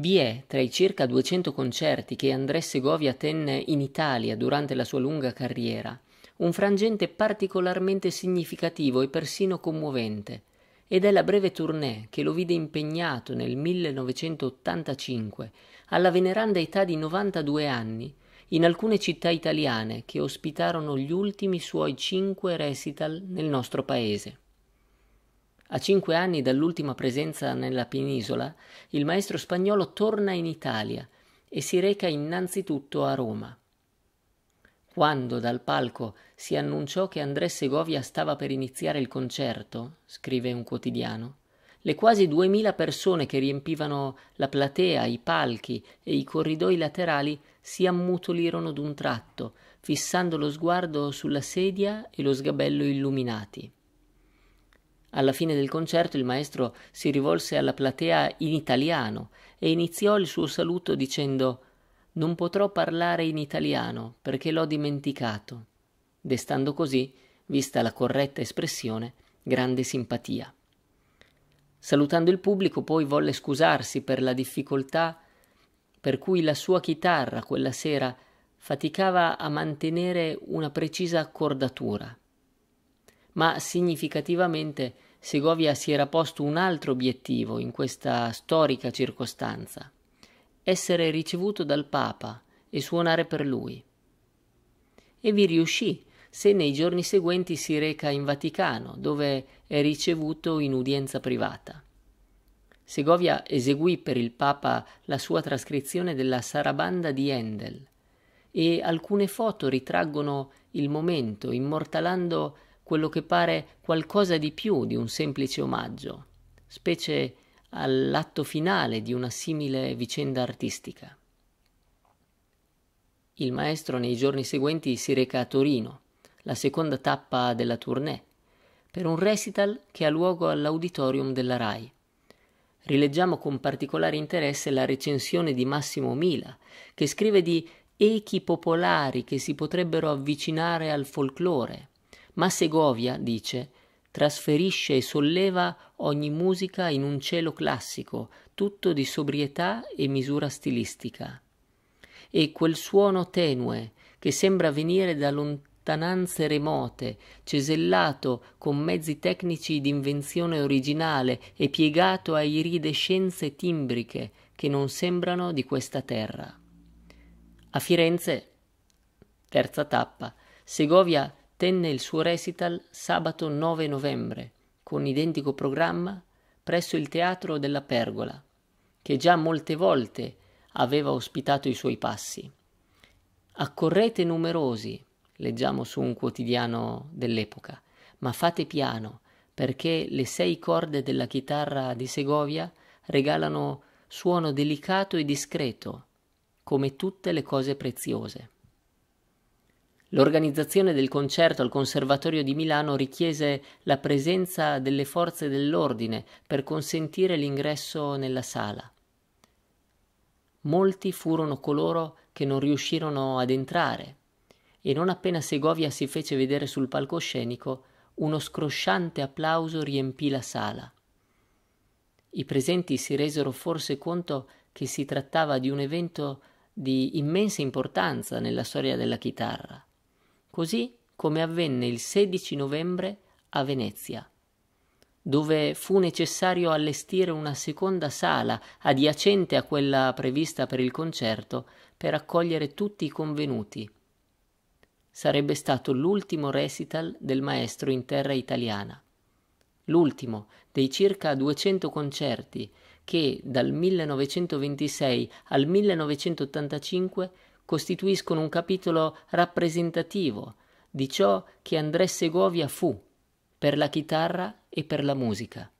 Vi è, tra i circa 200 concerti che André Segovia tenne in Italia durante la sua lunga carriera, un frangente particolarmente significativo e persino commovente, ed è la breve tournée che lo vide impegnato nel 1985, alla veneranda età di 92 anni, in alcune città italiane che ospitarono gli ultimi suoi cinque recital nel nostro paese. A cinque anni dall'ultima presenza nella penisola, il maestro spagnolo torna in Italia e si reca innanzitutto a Roma. Quando dal palco si annunciò che André Segovia stava per iniziare il concerto, scrive un quotidiano, le quasi duemila persone che riempivano la platea, i palchi e i corridoi laterali si ammutolirono d'un tratto, fissando lo sguardo sulla sedia e lo sgabello illuminati. Alla fine del concerto il maestro si rivolse alla platea in italiano e iniziò il suo saluto dicendo Non potrò parlare in italiano perché l'ho dimenticato, destando così, vista la corretta espressione, grande simpatia. Salutando il pubblico poi volle scusarsi per la difficoltà per cui la sua chitarra quella sera faticava a mantenere una precisa accordatura ma significativamente Segovia si era posto un altro obiettivo in questa storica circostanza essere ricevuto dal Papa e suonare per lui. E vi riuscì se nei giorni seguenti si reca in Vaticano, dove è ricevuto in udienza privata. Segovia eseguì per il Papa la sua trascrizione della Sarabanda di Handel e alcune foto ritraggono il momento, immortalando quello che pare qualcosa di più di un semplice omaggio, specie all'atto finale di una simile vicenda artistica. Il maestro nei giorni seguenti si reca a Torino, la seconda tappa della tournée, per un recital che ha luogo all'auditorium della RAI. Rileggiamo con particolare interesse la recensione di Massimo Mila, che scrive di echi popolari che si potrebbero avvicinare al folklore, ma Segovia, dice, trasferisce e solleva ogni musica in un cielo classico, tutto di sobrietà e misura stilistica. E quel suono tenue, che sembra venire da lontananze remote, cesellato con mezzi tecnici di invenzione originale e piegato a iridescenze timbriche che non sembrano di questa terra. A Firenze, terza tappa, Segovia tenne il suo recital sabato 9 novembre, con identico programma, presso il Teatro della Pergola, che già molte volte aveva ospitato i suoi passi. Accorrete numerosi, leggiamo su un quotidiano dell'epoca, ma fate piano, perché le sei corde della chitarra di Segovia regalano suono delicato e discreto, come tutte le cose preziose. L'organizzazione del concerto al Conservatorio di Milano richiese la presenza delle forze dell'ordine per consentire l'ingresso nella sala. Molti furono coloro che non riuscirono ad entrare e non appena Segovia si fece vedere sul palcoscenico, uno scrosciante applauso riempì la sala. I presenti si resero forse conto che si trattava di un evento di immensa importanza nella storia della chitarra così come avvenne il 16 novembre a Venezia, dove fu necessario allestire una seconda sala adiacente a quella prevista per il concerto per accogliere tutti i convenuti. Sarebbe stato l'ultimo recital del maestro in terra italiana, l'ultimo dei circa 200 concerti che dal 1926 al 1985 costituiscono un capitolo rappresentativo di ciò che André Segovia fu per la chitarra e per la musica.